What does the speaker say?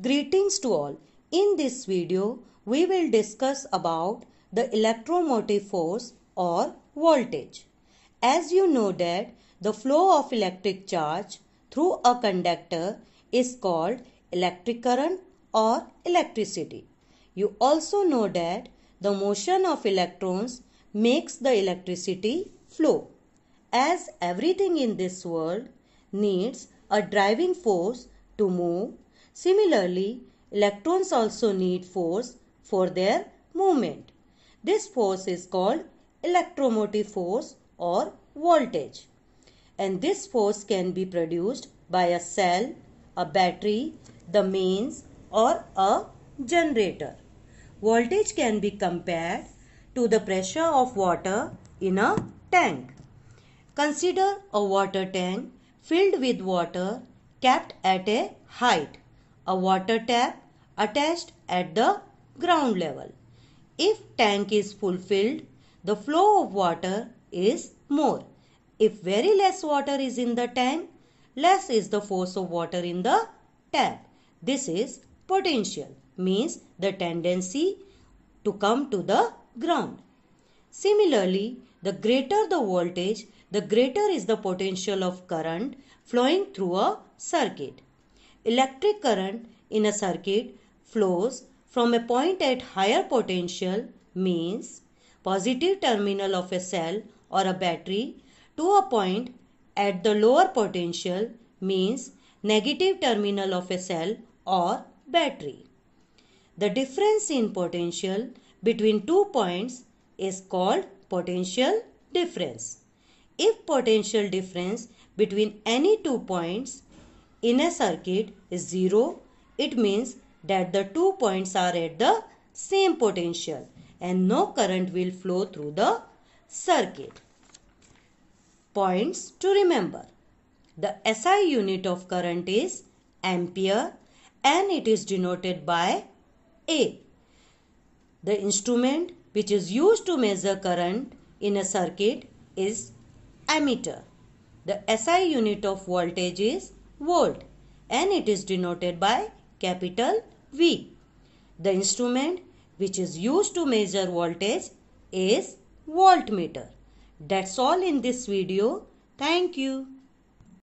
Greetings to all. In this video, we will discuss about the electromotive force or voltage. As you know that the flow of electric charge through a conductor is called electric current or electricity. You also know that the motion of electrons makes the electricity flow. As everything in this world needs a driving force to move Similarly, electrons also need force for their movement. This force is called electromotive force or voltage. And this force can be produced by a cell, a battery, the mains or a generator. Voltage can be compared to the pressure of water in a tank. Consider a water tank filled with water kept at a height a water tap attached at the ground level. If tank is fulfilled, the flow of water is more. If very less water is in the tank, less is the force of water in the tap. This is potential, means the tendency to come to the ground. Similarly, the greater the voltage, the greater is the potential of current flowing through a circuit. Electric current in a circuit flows from a point at higher potential means positive terminal of a cell or a battery to a point at the lower potential means negative terminal of a cell or battery. The difference in potential between two points is called potential difference. If potential difference between any two points in a circuit is 0, it means that the two points are at the same potential and no current will flow through the circuit. Points to remember. The SI unit of current is ampere and it is denoted by A. The instrument which is used to measure current in a circuit is ammeter. The SI unit of voltage is volt and it is denoted by capital V. The instrument which is used to measure voltage is voltmeter. That's all in this video. Thank you.